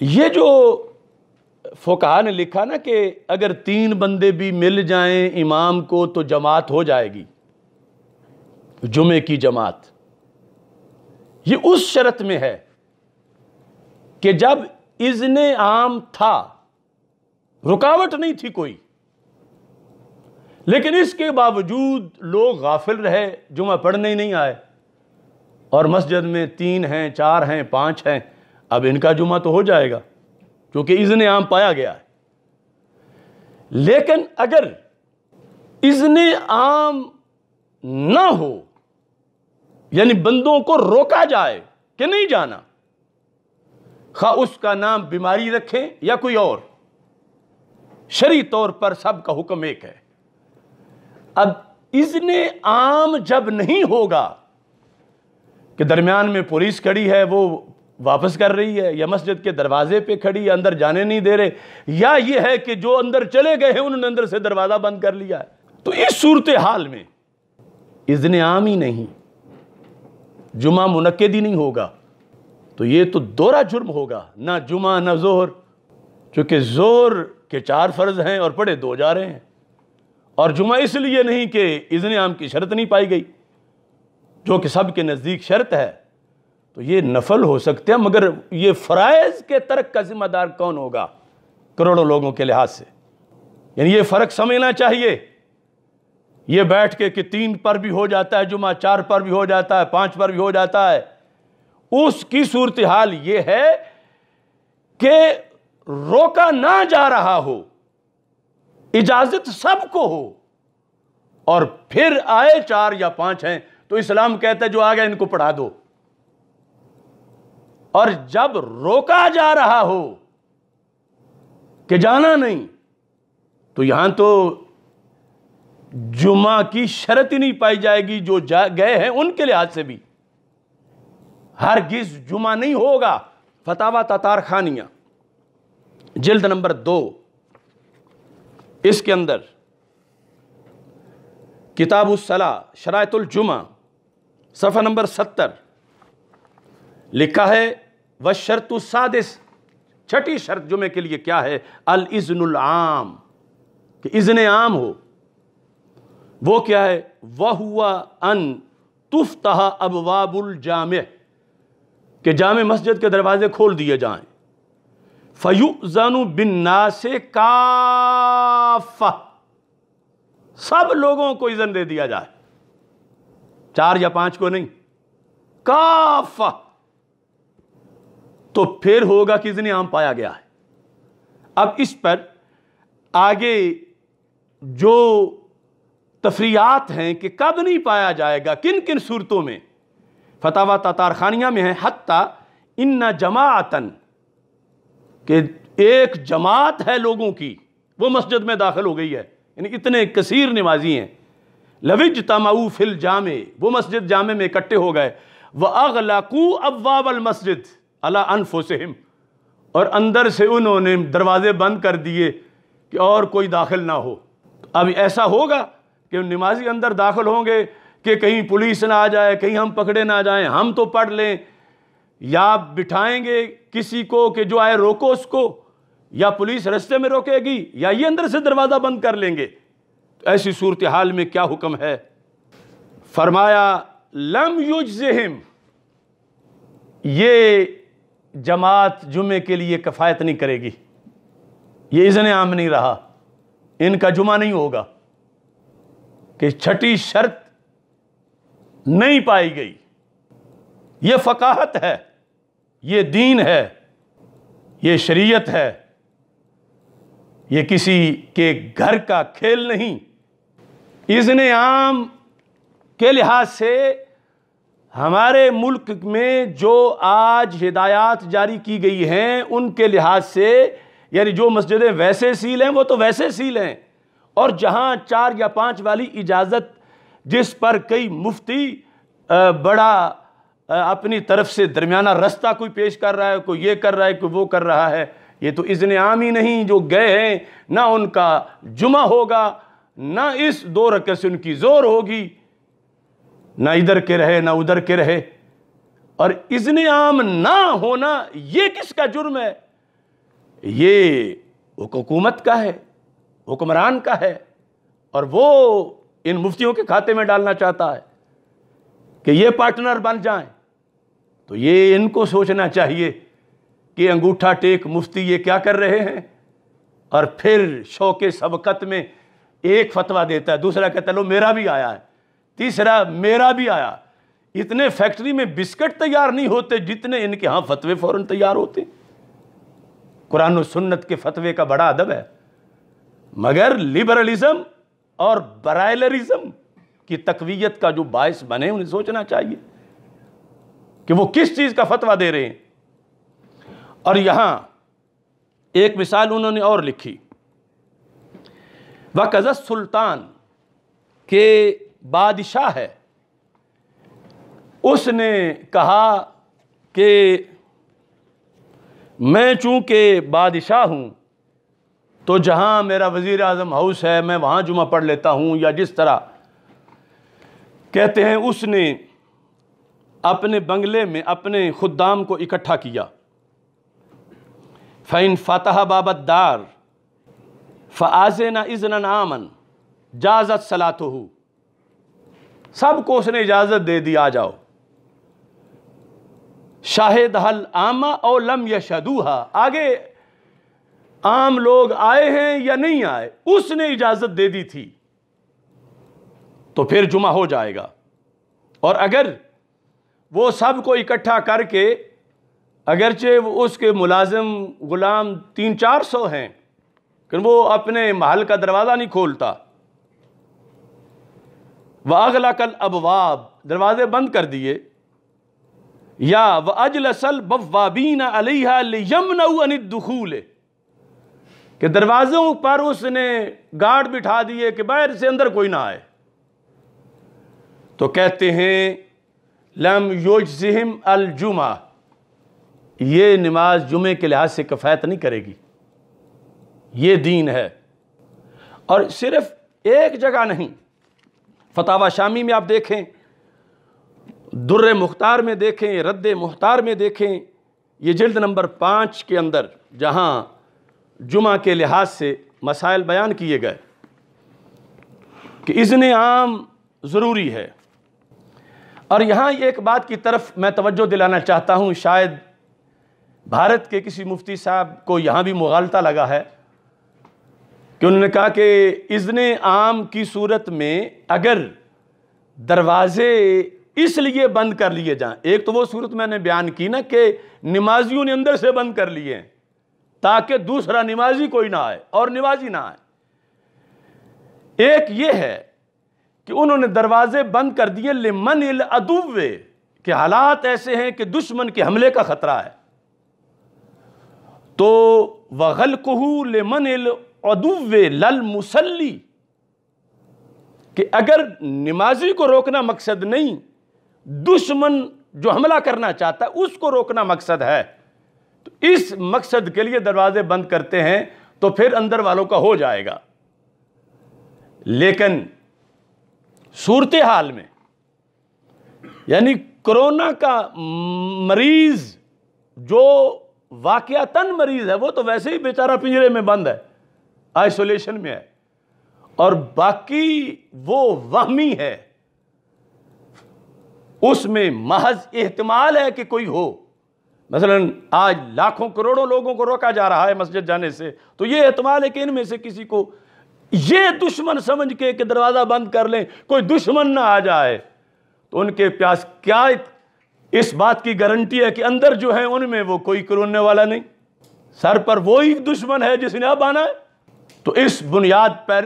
یہ جو فقہ نے لکھا نا کہ اگر تین بندے بھی مل جائیں امام کو تو جماعت ہو جائے گی جمعے کی جماعت یہ اس شرط میں ہے کہ جب اذن عام تھا رکاوٹ نہیں تھی کوئی لیکن اس کے باوجود لوگ غافل رہے جمعہ پڑھنے ہی نہیں آئے اور مسجد میں تین ہیں چار ہیں پانچ ہیں اب ان کا جمعہ تو ہو جائے گا کیونکہ اذن عام پایا گیا ہے لیکن اگر اذن عام نہ ہو یعنی بندوں کو روکا جائے کہ نہیں جانا خواہ اس کا نام بیماری رکھیں یا کوئی اور شریع طور پر سب کا حکم ایک ہے اب اذن عام جب نہیں ہوگا کہ درمیان میں پولیس کڑی ہے وہ واپس کر رہی ہے یا مسجد کے دروازے پہ کھڑی ہے اندر جانے نہیں دے رہے یا یہ ہے کہ جو اندر چلے گئے ہیں انہوں نے اندر سے دروازہ بند کر لیا ہے تو اس صورتحال میں اذن عام ہی نہیں جمعہ منعقد ہی نہیں ہوگا تو یہ تو دورہ جرم ہوگا نہ جمعہ نہ زہر چونکہ زہر کے چار فرض ہیں اور پڑے دو جا رہے ہیں اور جمعہ اس لیے نہیں کہ اذن عام کی شرط نہیں پائی گئی جو کہ سب کے نزدیک شرط ہے تو یہ نفل ہو سکتے ہیں مگر یہ فرائض کے ترک کا ذمہ دار کون ہوگا کروڑوں لوگوں کے لحاظ سے یعنی یہ فرق سمجھنا چاہیے یہ بیٹھ کے کہ تین پر بھی ہو جاتا ہے جمعہ چار پر بھی ہو جاتا ہے پانچ پر بھی ہو جاتا ہے اس کی صورتحال یہ ہے کہ روکا نہ جا رہا ہو اجازت سب کو ہو اور پھر آئے چار یا پانچ ہیں تو اسلام کہتا ہے جو آ ان کو پڑھا دو اور جب روکا جا رہا ہو کہ جانا نہیں تو یہاں تو جمعہ کی شرط ہی نہیں پائی جائے گی جو گئے ہیں ان کے لحاظ سے بھی ہرگز جمعہ نہیں ہوگا فتاوہ تاتار خانیہ جلد نمبر دو اس کے اندر کتاب السلاح شرائط الجمعہ صفحہ نمبر ستر لکھا ہے السادس چھٹی شرط جمعے کے لیے کیا ہے الزن العام کہ ازن عام ہو وہ کیا ہے وہ ان تفتہ ابواب الجامع کہ جامع مسجد کے دروازے کھول دیے جائیں فیو زنو بن سب سے لوگوں کو اذن دے دیا جائے چار یا پانچ کو نہیں کافہ تو پھر ہوگا کہ پایا گیا ہے اب اس پر آگے جو تفریحات ہیں کہ کب نہیں پایا جائے گا کن کن صورتوں میں فتح واتا خانیہ میں ہے حتیٰ ان جماعتن کہ ایک جماعت ہے لوگوں کی وہ مسجد میں داخل ہو گئی ہے یعنی اتنے کثیر نمازی ہیں لوج تماؤ فل جامع وہ مسجد جامع میں اکٹھے ہو گئے وہ اغلاقو اباول مسجد اللہ انفسہم اور اندر سے انہوں نے دروازے بند کر دیے کہ اور کوئی داخل نہ ہو اب ایسا ہوگا کہ نمازی اندر داخل ہوں گے کہ کہیں پولیس نہ آ جائے کہیں ہم پکڑے نہ جائیں ہم تو پڑھ لیں یا بٹھائیں گے کسی کو کہ جو آئے روکو اس کو یا پولیس رستے میں روکے گی یا یہ اندر سے دروازہ بند کر لیں گے ایسی صورتحال میں کیا حکم ہے فرمایا لم یجزہم یہ جماعت جمعے کے لیے کفایت نہیں کرے گی یہ اذن عام نہیں رہا ان کا جمعہ نہیں ہوگا کہ چھٹی شرط نہیں پائی گئی یہ فقاہت ہے یہ دین ہے یہ شریعت ہے یہ کسی کے گھر کا کھیل نہیں اذن عام کے لحاظ سے ہمارے ملک میں جو آج ہدایات جاری کی گئی ہیں ان کے لحاظ سے یعنی جو مسجدیں ویسے سیل ہیں وہ تو ویسے سیل ہیں اور جہاں چار یا پانچ والی اجازت جس پر کئی مفتی بڑا اپنی طرف سے درمیانہ رستہ کوئی پیش کر رہا ہے کوئی یہ کر رہا ہے کوئی وہ کر رہا ہے یہ تو اذن عام ہی نہیں جو گئے ہیں نہ ان کا جمعہ ہوگا نہ اس دو رکعت سے ان کی زور ہوگی نہ ادھر کے رہے نہ ادھر کے رہے اور اذن عام نہ ہونا یہ کس کا جرم ہے یہ حکومت کا ہے حکمران کا ہے اور وہ ان مفتیوں کے کھاتے میں ڈالنا چاہتا ہے کہ یہ پارٹنر بن جائیں تو یہ ان کو سوچنا چاہیے کہ انگوٹھا ٹیک مفتی یہ کیا کر رہے ہیں اور پھر شوق سبقت میں ایک فتویٰ دیتا ہے دوسرا کہتا ہے لو میرا بھی آیا ہے تیسرا میرا بھی آیا اتنے فیکٹری میں بسکٹ تیار نہیں ہوتے جتنے ان کے ہاں فتوے فوراً تیار ہوتے قرآن و سنت کے فتوے کا بڑا ادب ہے مگر لیبرلزم اور برائلرزم کی تقویت کا جو باعث بنے انہیں سوچنا چاہیے کہ وہ کس چیز کا فتویٰ دے رہے ہیں اور یہاں ایک مثال انہوں نے اور لکھی و السُّلْطَان سلطان بادشاہ ہے اس نے کہا کہ میں چونکہ بادشاہ ہوں تو جہاں میرا وزیر اعظم ہاؤس ہے میں وہاں جمعہ پڑھ لیتا ہوں یا جس طرح کہتے ہیں اس نے اپنے بنگلے میں اپنے خدام کو اکٹھا کیا فَإِن فَتَحَ بابت دار فَآزِنَا اِذْنَا آمَن جَازَتْ جازت سب کو اس نے اجازت دے دی آ جاؤ شاہد حل عامہ او یا شدوہ آگے عام لوگ آئے ہیں یا نہیں آئے اس نے اجازت دے دی تھی تو پھر جمعہ ہو جائے گا اور اگر وہ سب کو اکٹھا کر کے اگرچہ اس کے ملازم غلام تین چار سو ہیں کہ وہ اپنے محل کا دروازہ نہیں کھولتا واغلا کل ابواب دروازے بند کر دیے یا وہ اجلسل لِيَمْنَوْا عَنِ الدُّخُولِ کہ دروازوں پر اس نے گارڈ بٹھا دیے کہ باہر سے اندر کوئی نہ آئے تو کہتے ہیں الجمعہ یہ نماز جمعے کے لحاظ سے کفایت نہیں کرے گی یہ دین ہے اور صرف ایک جگہ نہیں فتح شامی میں آپ دیکھیں در مختار میں دیکھیں رد مختار میں دیکھیں یہ جلد نمبر پانچ کے اندر جہاں جمعہ کے لحاظ سے مسائل بیان کیے گئے کہ اذن عام ضروری ہے اور یہاں ایک بات کی طرف میں توجہ دلانا چاہتا ہوں شاید بھارت کے کسی مفتی صاحب کو یہاں بھی مغالطہ لگا ہے کہ انہوں نے کہا کہ اذن عام کی صورت میں اگر دروازے اس لیے بند کر لیے جائیں ایک تو وہ صورت میں نے بیان کی نا کہ نمازیوں نے اندر سے بند کر لیے تاکہ دوسرا نمازی کوئی نہ آئے اور نمازی نہ آئے ایک یہ ہے کہ انہوں نے دروازے بند کر دیے لمن العدو کہ حالات ایسے ہیں کہ دشمن کے حملے کا خطرہ ہے تو وہ لمن لل مسلی کہ اگر نمازی کو روکنا مقصد نہیں دشمن جو حملہ کرنا چاہتا ہے اس کو روکنا مقصد ہے تو اس مقصد کے لیے دروازے بند کرتے ہیں تو پھر اندر والوں کا ہو جائے گا لیکن صورتحال میں یعنی کرونا کا مریض جو واقعتاً مریض ہے وہ تو ویسے ہی بیچارہ پنجرے میں بند ہے آئسولیشن میں ہے اور باقی وہ وہمی ہے اس میں محض احتمال ہے کہ کوئی ہو مثلا آج لاکھوں کروڑوں لوگوں کو روکا جا رہا ہے مسجد جانے سے تو یہ احتمال ہے کہ ان میں سے کسی کو یہ دشمن سمجھ کے کہ دروازہ بند کر لیں کوئی دشمن نہ آ جائے تو ان کے پیاس کیا اس بات کی گارنٹی ہے کہ اندر جو ہے ان میں وہ کوئی کرونے والا نہیں سر پر وہی دشمن ہے جس نے اب آنا ہے تو اس بنیاد پر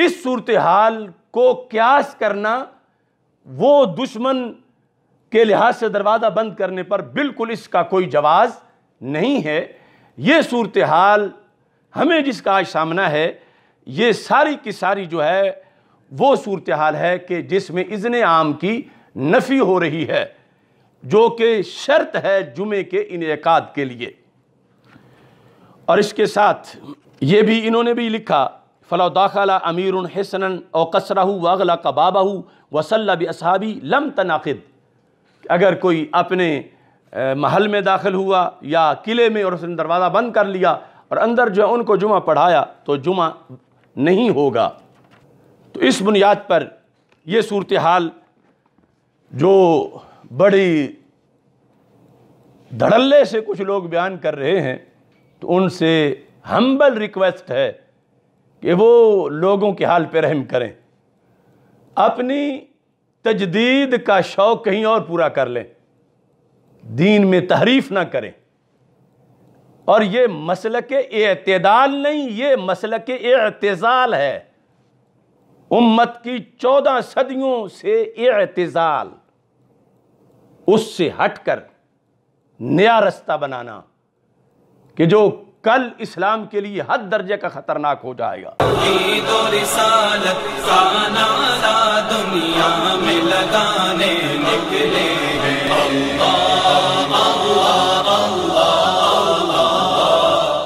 اس صورتحال کو قیاس کرنا وہ دشمن کے لحاظ سے دروازہ بند کرنے پر بالکل اس کا کوئی جواز نہیں ہے یہ صورتحال ہمیں جس کا آج سامنا ہے یہ ساری کی ساری جو ہے وہ صورتحال ہے کہ جس میں اذن عام کی نفی ہو رہی ہے جو کہ شرط ہے جمعے کے انعقاد کے لیے اور اس کے ساتھ یہ بھی انہوں نے بھی لکھا فلا داخلہ امیر ان حسن اوقرہ ہو و اغلا کبابہ بھی اصحابی لم تناقد اگر کوئی اپنے محل میں داخل ہوا یا قلعے میں اور اس نے دروازہ بند کر لیا اور اندر جو ان کو جمعہ پڑھایا تو جمعہ نہیں ہوگا تو اس بنیاد پر یہ صورتحال جو بڑی دھڑلے سے کچھ لوگ بیان کر رہے ہیں تو ان سے ہمبل ریکویسٹ ہے کہ وہ لوگوں کے حال پہ رحم کریں اپنی تجدید کا شوق کہیں اور پورا کر لیں دین میں تحریف نہ کریں اور یہ مسلک کے اعتدال نہیں یہ مسلک کے اعتزال ہے امت کی چودہ صدیوں سے اعتزال اس سے ہٹ کر نیا رستہ بنانا کہ جو کل اسلام کے لیے حد درجے کا خطرناک ہو جائے گا دنیا میں لگانے نکلے ہیں